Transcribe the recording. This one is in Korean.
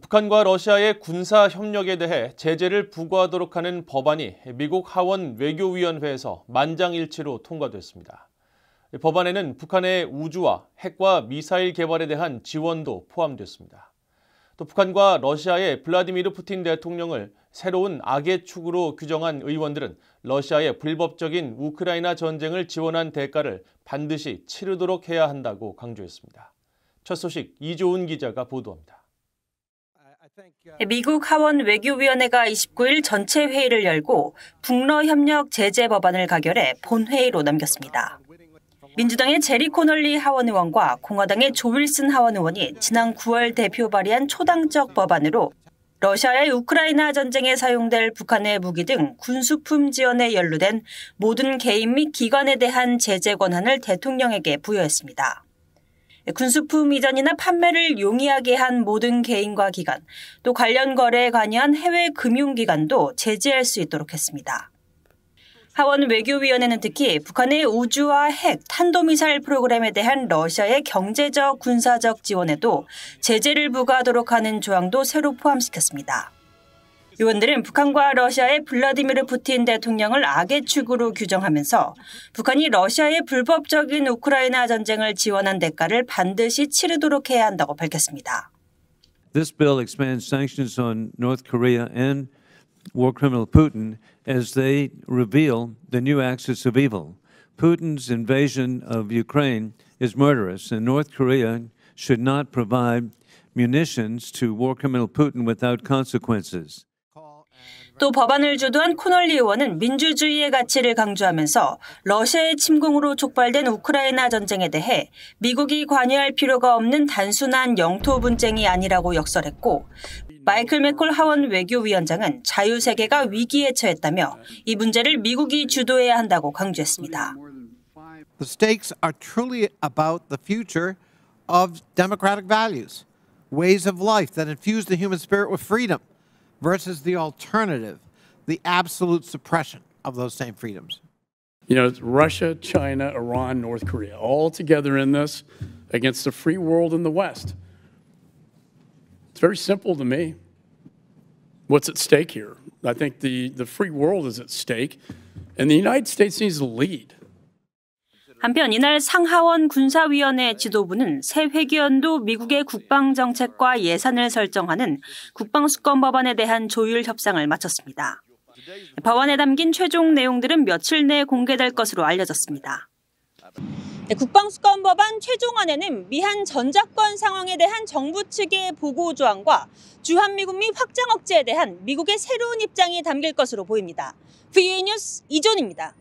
북한과 러시아의 군사 협력에 대해 제재를 부과하도록 하는 법안이 미국 하원 외교위원회에서 만장일치로 통과됐습니다. 법안에는 북한의 우주와 핵과 미사일 개발에 대한 지원도 포함됐습니다. 또 북한과 러시아의 블라디미르 푸틴 대통령을 새로운 악의 축으로 규정한 의원들은 러시아의 불법적인 우크라이나 전쟁을 지원한 대가를 반드시 치르도록 해야 한다고 강조했습니다. 첫 소식 이조은 기자가 보도합니다. 미국 하원 외교위원회가 29일 전체 회의를 열고 북러 협력 제재 법안을 가결해 본회의로 넘겼습니다. 민주당의 제리 코널리 하원 의원과 공화당의 조윌슨 하원 의원이 지난 9월 대표 발의한 초당적 법안으로 러시아의 우크라이나 전쟁에 사용될 북한의 무기 등 군수품 지원에 연루된 모든 개인 및 기관에 대한 제재 권한을 대통령에게 부여했습니다. 네, 군수품 이전이나 판매를 용이하게 한 모든 개인과 기관, 또 관련 거래에 관여한 해외 금융기관도 제재할 수 있도록 했습니다. 하원 외교위원회는 특히 북한의 우주와 핵, 탄도미사일 프로그램에 대한 러시아의 경제적, 군사적 지원에도 제재를 부과하도록 하는 조항도 새로 포함시켰습니다. 의원들은 북한과 러시아의 블라디미르 푸틴 대통령을 악의 축으로 규정하면서 북한이 러시아의 불법적인 우크라이나 전쟁을 지원한 대가를 반드시 치르도록 해야 한다고 밝혔습니다. This bill expands sanctions on North Korea and war criminal Putin as they reveal the new axis of evil. Putin's invasion of Ukraine is murderous, and North Korea should not provide munitions to war criminal Putin without consequences. 또 법안을 주도한 코널리 의원은 민주주의의 가치를 강조하면서 러시아의 침공으로 촉발된 우크라이나 전쟁에 대해 미국이 관여할 필요가 없는 단순한 영토 분쟁이 아니라고 역설했고 마이클 맥콜 하원 외교위원장은 자유세계가 위기에 처했다며 이 문제를 미국이 주도해야 한다고 강조했습니다. The stakes are truly about the future of democratic values, ways of life that infuse the human spirit with freedom. versus the alternative, the absolute suppression of those same freedoms? You know, Russia, China, Iran, North Korea, all together in this against the free world in the West. It's very simple to me. What's at stake here? I think the, the free world is at stake, and the United States needs to lead. 한편 이날 상하원 군사위원회 지도부는 새 회기연도 미국의 국방정책과 예산을 설정하는 국방수권 법안에 대한 조율 협상을 마쳤습니다. 법안에 담긴 최종 내용들은 며칠 내에 공개될 것으로 알려졌습니다. 네, 국방수권 법안 최종안에는 미한 전작권 상황에 대한 정부 측의 보고 조항과 주한미군 및 확장 억제에 대한 미국의 새로운 입장이 담길 것으로 보입니다. VA 뉴스 이존입니다.